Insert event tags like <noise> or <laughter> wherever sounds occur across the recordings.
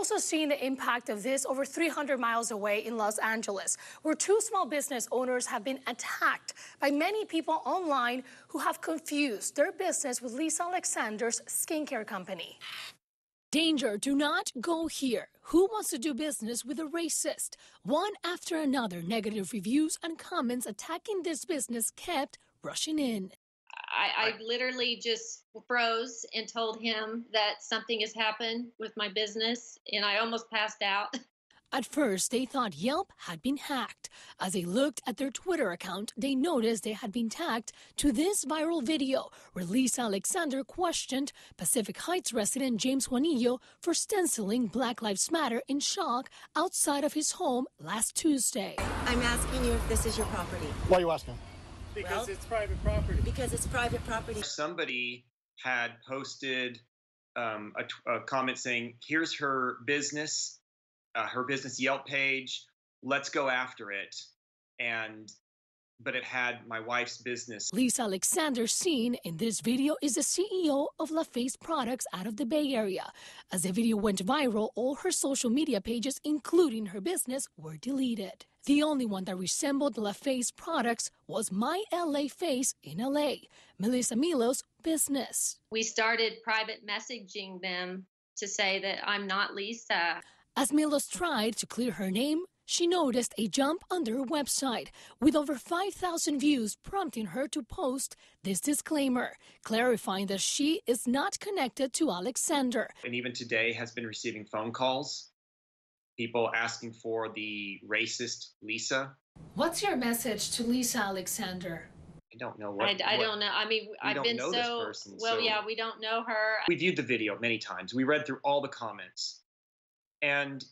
also seeing the impact of this over 300 miles away in Los Angeles, where two small business owners have been attacked by many people online who have confused their business with Lisa Alexander's skincare company. Danger, do not go here. Who wants to do business with a racist? One after another, negative reviews and comments attacking this business kept rushing in. I, I literally just froze and told him that something has happened with my business, and I almost passed out. <laughs> At first, they thought Yelp had been hacked. As they looked at their Twitter account, they noticed they had been tagged to this viral video where Lisa Alexander questioned Pacific Heights resident James Juanillo for stenciling Black Lives Matter in chalk outside of his home last Tuesday. I'm asking you if this is your property. Why are you asking? Because well, it's private property. Because it's private property. Somebody had posted um, a, comment saying, "Here's her business, uh, her business Yelp page. Let's go after it." And but it had my wife's business. Lisa Alexander, seen in this video, is the CEO of LaFace Products out of the Bay Area. As the video went viral, all her social media pages, including her business, were deleted. The only one that resembled LaFace products was My LA Face in LA, Melissa Milo's business. We started private messaging them to say that I'm not Lisa. As Milos tried to clear her name, she noticed a jump on their website with over 5,000 views, prompting her to post this disclaimer, clarifying that she is not connected to Alexander. And even today has been receiving phone calls people asking for the racist Lisa. What's your message to Lisa Alexander? I don't know what. I, I what, don't know. I mean, I've been so person, well. So yeah, we don't know her. We viewed the video many times. We read through all the comments, and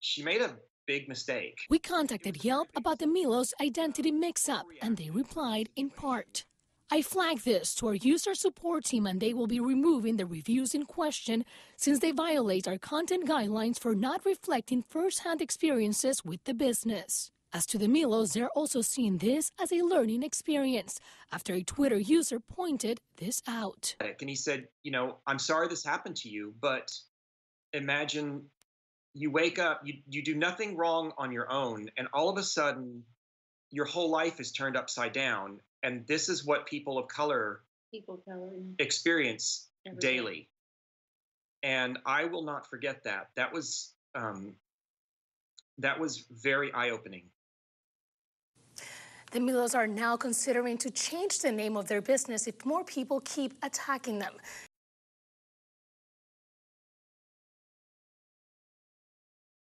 she made a big mistake. We contacted Yelp about the Milos identity mix-up, and they replied in part. I flagged this to our user support team and they will be removing the reviews in question since they violate our content guidelines for not reflecting first-hand experiences with the business. As to the Milos, they're also seeing this as a learning experience after a Twitter user pointed this out. And he said, you know, I'm sorry this happened to you, but imagine you wake up, you, you do nothing wrong on your own, and all of a sudden your whole life is turned upside down. And this is what people of color, people color. experience Everything. daily. And I will not forget that. That was um, that was very eye opening. The Milos are now considering to change the name of their business if more people keep attacking them.